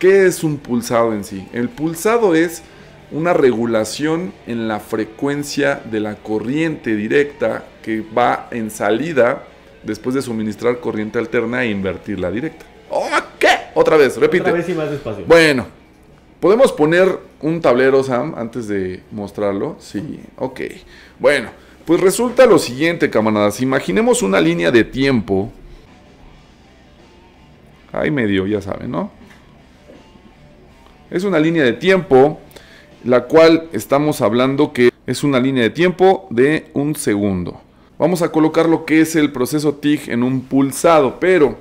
¿Qué es un pulsado en sí? El pulsado es una regulación en la frecuencia de la corriente directa que va en salida después de suministrar corriente alterna e invertirla directa. ¿Qué? Otra vez, repite. Otra vez y más despacio. Bueno, podemos poner un tablero, Sam, antes de mostrarlo. Sí, ok. Bueno, pues resulta lo siguiente, camaradas. Imaginemos una línea de tiempo. Ahí medio, ya saben, ¿no? Es una línea de tiempo, la cual estamos hablando que es una línea de tiempo de un segundo. Vamos a colocar lo que es el proceso TIG en un pulsado, pero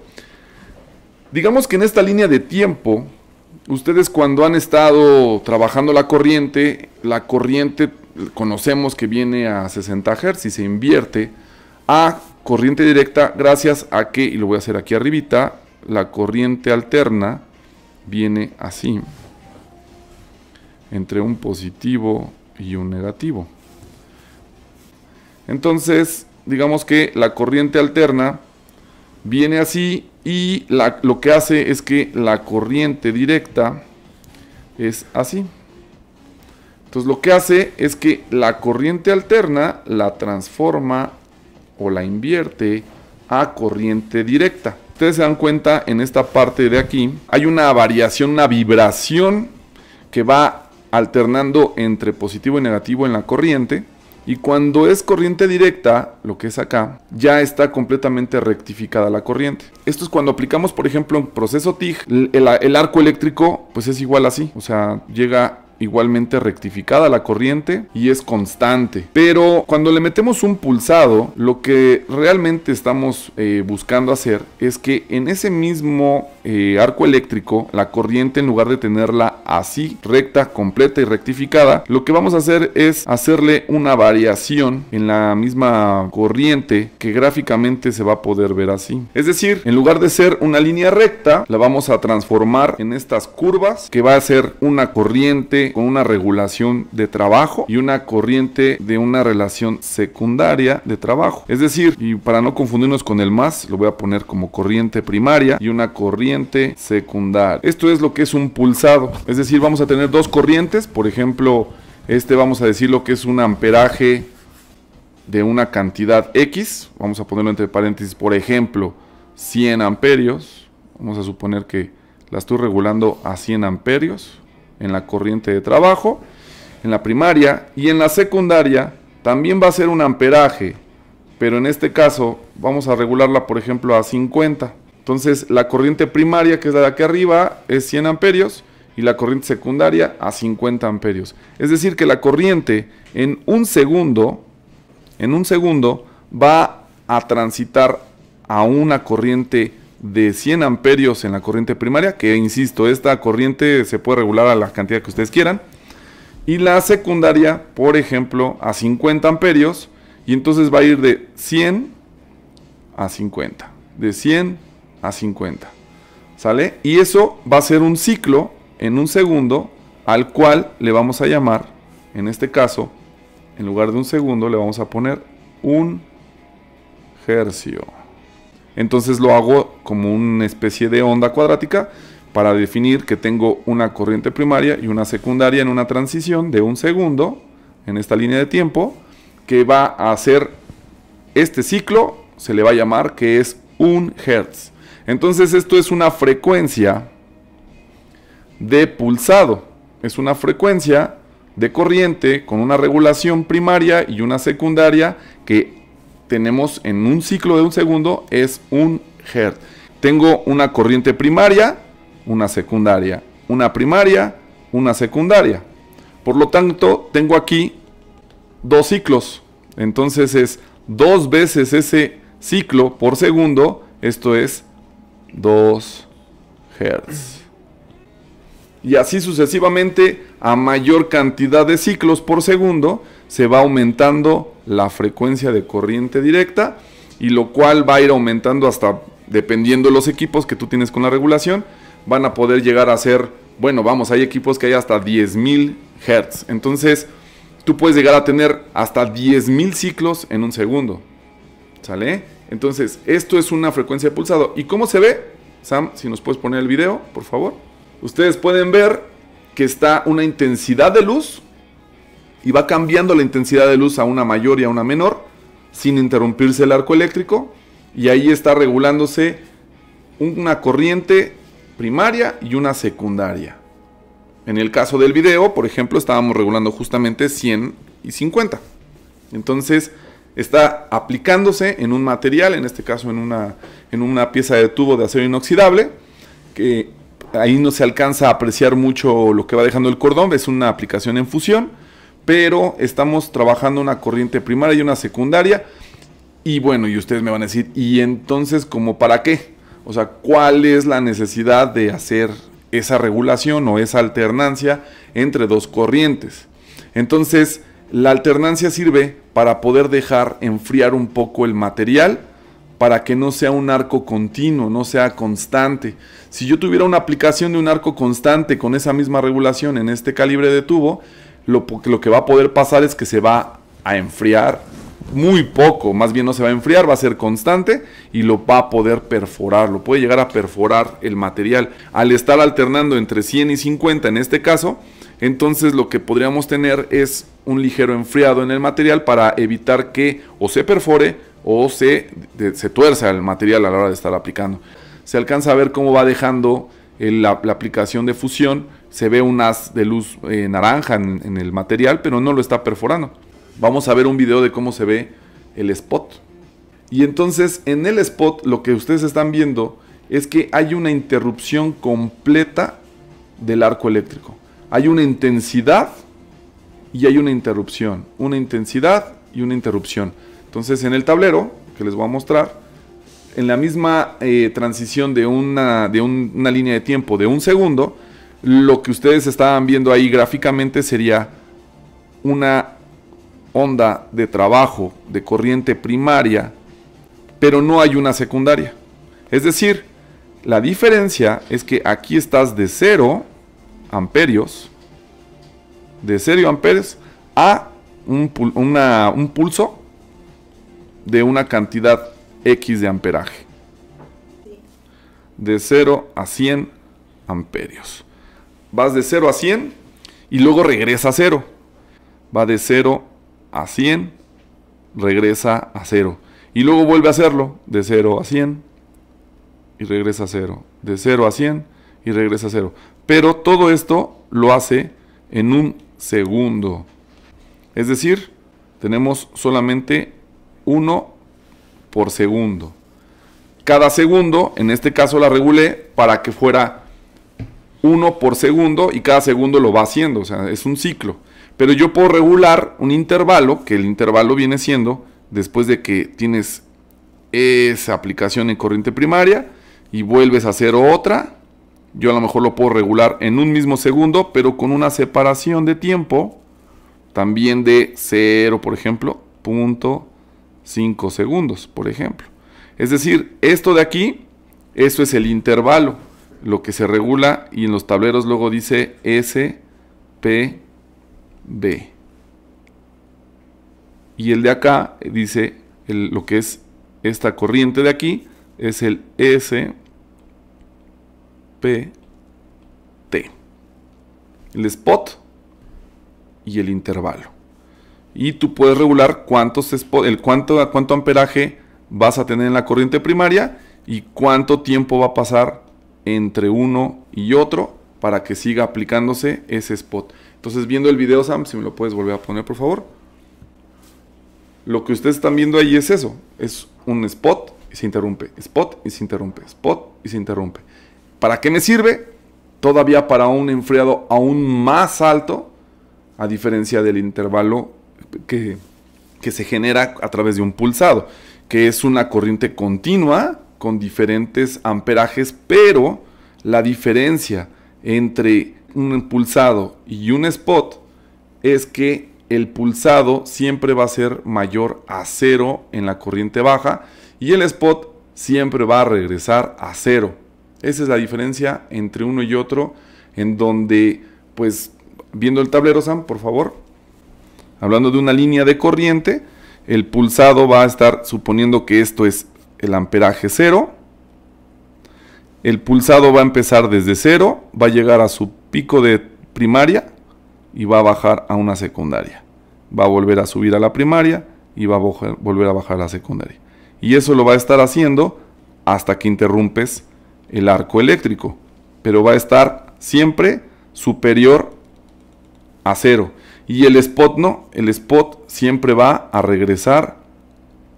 digamos que en esta línea de tiempo, ustedes cuando han estado trabajando la corriente, la corriente conocemos que viene a 60 Hz y se invierte a corriente directa gracias a que, y lo voy a hacer aquí arribita, la corriente alterna viene así entre un positivo y un negativo. Entonces, digamos que la corriente alterna viene así y lo que hace es que la corriente directa es así. Entonces lo que hace es que la corriente alterna la transforma o la invierte a corriente directa. Ustedes se dan cuenta en esta parte de aquí hay una variación, una vibración que va alternando entre positivo y negativo en la corriente. Y cuando es corriente directa, lo que es acá, ya está completamente rectificada la corriente. Esto es cuando aplicamos, por ejemplo, en proceso TIG, el, arco eléctrico, pues es igual así. O sea, llega igualmente rectificada la corriente y es constante. Pero cuando le metemos un pulsado, lo que realmente estamos eh, buscando hacer es que en ese mismo eh, arco eléctrico, la corriente en lugar de tenerla así, recta, completa y rectificada, lo que vamos a hacer es hacerle una variación en la misma corriente que gráficamente se va a poder ver así. Es decir, en lugar de ser una línea recta, la vamos a transformar en estas curvas que va a ser una corriente con una regulación de trabajo y una corriente de una relación secundaria de trabajo. Es decir, y para no confundirnos con el más, lo voy a poner como corriente primaria y una corriente secundaria. Esto es lo que es un pulsado. Es decir, vamos a tener dos corrientes, por ejemplo, este vamos a decir lo que es un amperaje de una cantidad X, vamos a ponerlo entre paréntesis, por ejemplo, 100 amperios, vamos a suponer que la estoy regulando a 100 amperios, en la corriente de trabajo, en la primaria y en la secundaria también va a ser un amperaje, pero en este caso vamos a regularla por ejemplo a 50. Entonces la corriente primaria que es la de aquí arriba es 100 amperios y la corriente secundaria a 50 amperios. Es decir que la corriente en un segundo, en un segundo va a transitar a una corriente de 100 amperios en la corriente primaria, que insisto, esta corriente se puede regular a la cantidad que ustedes quieran, y la secundaria, por ejemplo, a 50 amperios, y entonces va a ir de 100 a 50, de 100 a 50, ¿sale? Y eso va a ser un ciclo en un segundo al cual le vamos a llamar, en este caso, en lugar de un segundo, le vamos a poner un hercio. Entonces lo hago como una especie de onda cuadrática para definir que tengo una corriente primaria y una secundaria en una transición de un segundo en esta línea de tiempo que va a hacer este ciclo, se le va a llamar que es un hertz. Entonces esto es una frecuencia de pulsado, es una frecuencia de corriente con una regulación primaria y una secundaria que tenemos en un ciclo de un segundo es un hertz. Tengo una corriente primaria, una secundaria, una primaria, una secundaria. Por lo tanto, tengo aquí dos ciclos. Entonces es dos veces ese ciclo por segundo, esto es 2 Hz. Y así sucesivamente, a mayor cantidad de ciclos por segundo, se va aumentando la frecuencia de corriente directa, y lo cual va a ir aumentando hasta dependiendo los equipos que tú tienes con la regulación, van a poder llegar a ser, bueno, vamos, hay equipos que hay hasta 10.000 Hz. Entonces, tú puedes llegar a tener hasta 10.000 ciclos en un segundo. ¿Sale? Entonces, esto es una frecuencia de pulsado. ¿Y cómo se ve? Sam, si nos puedes poner el video, por favor. Ustedes pueden ver que está una intensidad de luz y va cambiando la intensidad de luz a una mayor y a una menor sin interrumpirse el arco eléctrico y ahí está regulándose una corriente primaria y una secundaria. En el caso del video, por ejemplo, estábamos regulando justamente 150. y Entonces, está aplicándose en un material, en este caso en una, en una pieza de tubo de acero inoxidable, que ahí no se alcanza a apreciar mucho lo que va dejando el cordón, es una aplicación en fusión, pero estamos trabajando una corriente primaria y una secundaria y bueno, y ustedes me van a decir, ¿y entonces como para qué? O sea, ¿cuál es la necesidad de hacer esa regulación o esa alternancia entre dos corrientes? Entonces, la alternancia sirve para poder dejar enfriar un poco el material para que no sea un arco continuo, no sea constante. Si yo tuviera una aplicación de un arco constante con esa misma regulación en este calibre de tubo, lo, lo que va a poder pasar es que se va a enfriar muy poco, más bien no se va a enfriar, va a ser constante y lo va a poder perforar, lo puede llegar a perforar el material. Al estar alternando entre 100 y 50 en este caso, entonces lo que podríamos tener es un ligero enfriado en el material para evitar que o se perfore o se, se tuerza el material a la hora de estar aplicando. Se alcanza a ver cómo va dejando la, aplicación de fusión, se ve un haz de luz eh, naranja en, el material, pero no lo está perforando. Vamos a ver un video de cómo se ve el spot. Y entonces en el spot lo que ustedes están viendo es que hay una interrupción completa del arco eléctrico. Hay una intensidad y hay una interrupción. Una intensidad y una interrupción. Entonces en el tablero que les voy a mostrar, en la misma eh, transición de, una, de una línea de tiempo de un segundo, lo que ustedes estaban viendo ahí gráficamente sería una onda de trabajo de corriente primaria, pero no hay una secundaria. Es decir, la diferencia es que aquí estás de 0 amperios, de 0 amperios a un, un pulso de una cantidad X de amperaje. De 0 a 100 amperios. Vas de 0 a 100 y luego regresa a 0. Va de 0 a 100, regresa a 0. Y luego vuelve a hacerlo de 0 a 100 y regresa a 0. De 0 a 100 y regresa a 0. Pero todo esto lo hace en un segundo. Es decir, tenemos solamente 1 por segundo. Cada segundo, en este caso la regulé para que fuera 1 por segundo y cada segundo lo va haciendo. O sea, es un ciclo. Pero yo puedo regular un intervalo, que el intervalo viene siendo después de que tienes esa aplicación en corriente primaria y vuelves a hacer otra. Yo a lo mejor lo puedo regular en un mismo segundo, pero con una separación de tiempo también de 0, por ejemplo, punto 5 segundos, por ejemplo. Es decir, esto de aquí, eso es el intervalo, lo que se regula y en los tableros luego dice SP. B. Y el de acá dice lo que es esta corriente de aquí, es el SPT. El spot y el intervalo. Y tú puedes regular cuántos spot, el cuánto, cuánto amperaje vas a tener en la corriente primaria y cuánto tiempo va a pasar entre uno y otro para que siga aplicándose ese spot. Entonces, viendo el video, Sam, si me lo puedes volver a poner, por favor. Lo que ustedes están viendo ahí es eso. Es un spot y se interrumpe, spot y se interrumpe, spot y se interrumpe. ¿Para qué me sirve? Todavía para un enfriado aún más alto, a diferencia del intervalo que, que se genera a través de un pulsado, que es una corriente continua con diferentes amperajes, pero la diferencia entre un pulsado y un spot es que el pulsado siempre va a ser mayor a cero en la corriente baja y el spot siempre va a regresar a cero. Esa es la diferencia entre uno y otro, en donde, pues, viendo el tablero, Sam, por favor, hablando de una línea de corriente, el pulsado va a estar suponiendo que esto es el amperaje cero, el pulsado va a empezar desde cero, va a llegar a su pico de primaria y va a bajar a una secundaria. Va a volver a subir a la primaria y va a volver a bajar a la secundaria. Y eso lo va a estar haciendo hasta que interrumpes el arco eléctrico. Pero va a estar siempre superior a cero. Y el spot no, el spot siempre va a regresar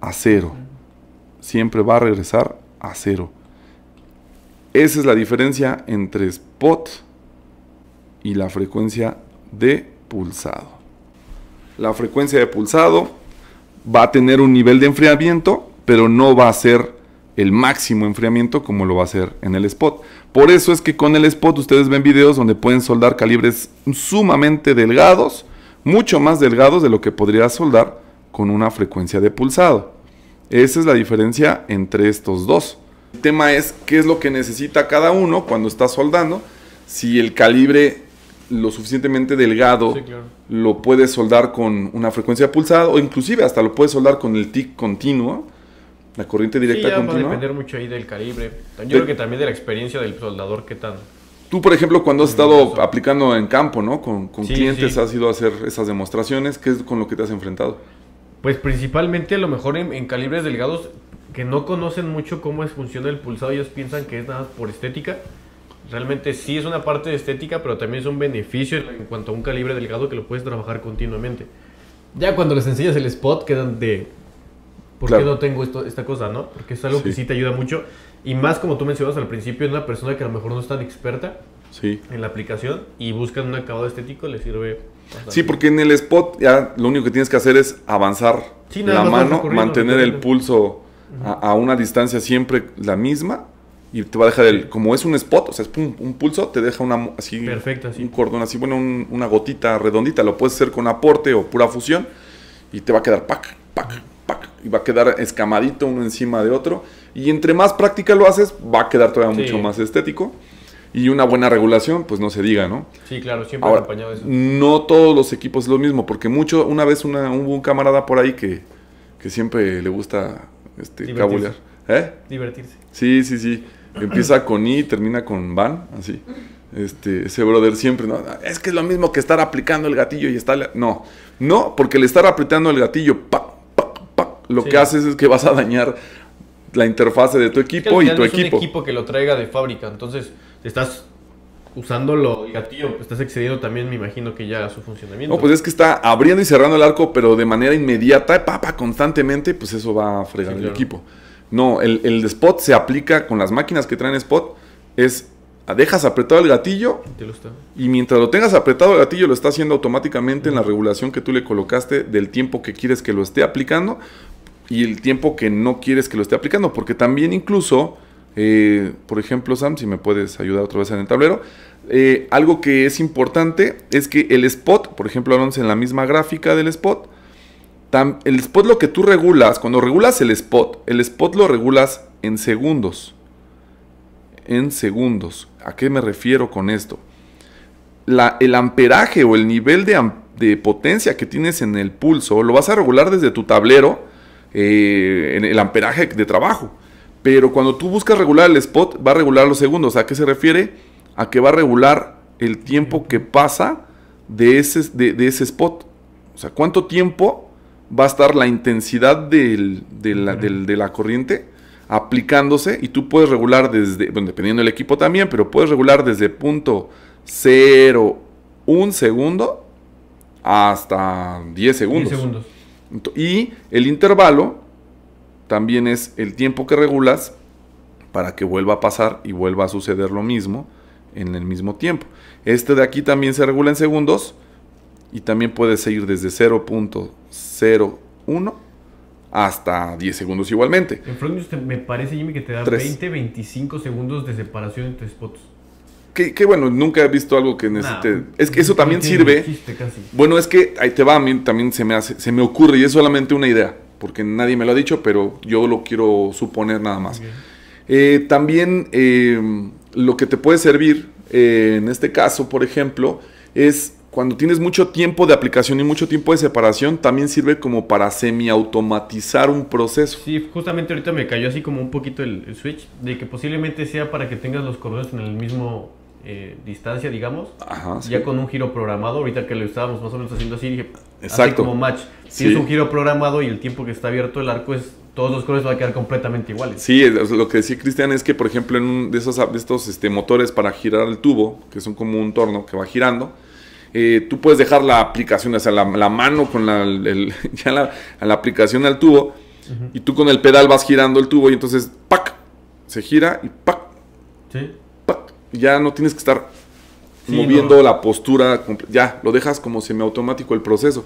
a cero. Siempre va a regresar a cero. Esa es la diferencia entre spot y la frecuencia de pulsado. La frecuencia de pulsado va a tener un nivel de enfriamiento, pero no va a ser el máximo enfriamiento como lo va a ser en el spot. Por eso es que con el spot ustedes ven videos donde pueden soldar calibres sumamente delgados, mucho más delgados de lo que podría soldar con una frecuencia de pulsado. Esa es la diferencia entre estos dos. El tema es qué es lo que necesita cada uno cuando está soldando. Si el calibre lo suficientemente delgado, lo puedes soldar con una frecuencia pulsada o inclusive hasta lo puedes soldar con el TIC continuo, la corriente directa Va a depender mucho ahí del calibre. Yo creo que también de la experiencia del soldador, qué tanto Tú, por ejemplo, cuando has estado aplicando en campo, ¿no? Con, clientes has ido a hacer esas demostraciones, ¿qué es con lo que te has enfrentado? Pues principalmente a lo mejor en, calibres delgados que no conocen mucho cómo es, funciona el pulsado, ellos piensan que es nada por estética Realmente sí es una parte de estética, pero también es un beneficio en cuanto a un calibre delgado que lo puedes trabajar continuamente. Ya cuando les enseñas el spot quedan de... ¿Por qué no tengo esto, esta cosa, no? Porque es algo que sí te ayuda mucho. Y más como tú mencionas al principio, en una persona que a lo mejor no es tan experta sí. en la aplicación y buscan un acabado estético, le sirve Sí, porque en el spot ya lo único que tienes que hacer es avanzar la mano, mantener el pulso a, una distancia siempre la misma y te va a dejar el, como es un spot, o sea, es un, pulso, te deja una así, un cordón así, bueno, una gotita redondita, lo puedes hacer con aporte o pura fusión y te va a quedar pack pack pack y va a quedar escamadito uno encima de otro y entre más práctica lo haces, va a quedar todavía mucho más estético. Y una buena regulación, pues no se diga, ¿no? Sí, claro, siempre acompañado eso. No todos los equipos es lo mismo, porque mucho, una vez una, hubo un camarada por ahí que, que siempre le gusta este, cabulear. ¿Eh? Divertirse. Sí, sí, sí empieza con I y termina con van, así. Este, ese brother siempre, ¿no? Es que es lo mismo que estar aplicando el gatillo y está No, no, porque el estar apretando el gatillo, pa, pa, pa, lo que haces es que vas a dañar la interfase de tu equipo y tu no es equipo. un equipo que lo traiga de fábrica, entonces estás usando el gatillo, estás excediendo también, me imagino que ya su funcionamiento. No, pues es que está abriendo y cerrando el arco, pero de manera inmediata, papa, constantemente, pues eso va a fregar el equipo. No, el, spot se aplica con las máquinas que traen spot. Es dejas apretado el gatillo y mientras lo tengas apretado el gatillo lo está haciendo automáticamente en la regulación que tú le colocaste del tiempo que quieres que lo esté aplicando y el tiempo que no quieres que lo esté aplicando. Porque también incluso, eh, por ejemplo, Sam, si me puedes ayudar otra vez en el tablero, eh, algo que es importante es que el spot, por ejemplo, hablamos en la misma gráfica del spot, el spot lo que tú regulas, cuando regulas el spot, el spot lo regulas en segundos. En segundos. ¿A qué me refiero con esto? el amperaje o el nivel de, potencia que tienes en el pulso lo vas a regular desde tu tablero, eh, en el amperaje de trabajo. Pero cuando tú buscas regular el spot, va a regular los segundos. ¿A qué se refiere? A que va a regular el tiempo que pasa de ese, de ese spot. O sea, cuánto tiempo va a estar la intensidad de, la, corriente aplicándose y tú puedes regular desde, bueno, dependiendo del equipo también, pero puedes regular desde punto un segundo hasta 10 segundos. 10 segundos. Y el intervalo también es el tiempo que regulas para que vuelva a pasar y vuelva a suceder lo mismo en el mismo tiempo. Este de aquí también se regula en segundos y también puedes seguir desde 0.01 hasta 10 segundos igualmente. En Front me parece, Jimmy, que te da 20, 25 segundos de separación entre spots. Qué que, bueno, nunca he visto algo que necesite. es que eso también sirve. Bueno, es que ahí te va, a mí también se me, hace, se me ocurre y es solamente una idea, porque nadie me lo ha dicho, pero yo lo quiero suponer nada más. Eh, también eh, lo que te puede servir eh, en este caso, por ejemplo, es cuando tienes mucho tiempo de aplicación y mucho tiempo de separación, también sirve como para semi-automatizar un proceso. Sí, justamente ahorita me cayó así como un poquito el, switch, de que posiblemente sea para que tengas los correos en el mismo eh, distancia, digamos, Ajá, ya con un giro programado, ahorita que lo estábamos más o menos haciendo así, dije, Exacto. como match. Si es un giro programado y el tiempo que está abierto el arco es todos los colores van a quedar completamente iguales. Sí, lo que decía Cristian es que, por ejemplo, en un de esos estos este, motores para girar el tubo, que son como un torno que va girando, eh, tú puedes dejar la aplicación, o sea, la, mano con la, la, aplicación al tubo y tú con el pedal vas girando el tubo y entonces, ¡pac! Se gira y ¡pac! ¿Sí? Ya no tienes que estar moviendo la postura, ya lo dejas como semiautomático el proceso.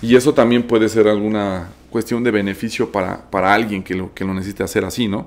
Y eso también puede ser alguna cuestión de beneficio para, alguien que lo, que lo necesite hacer así, ¿no?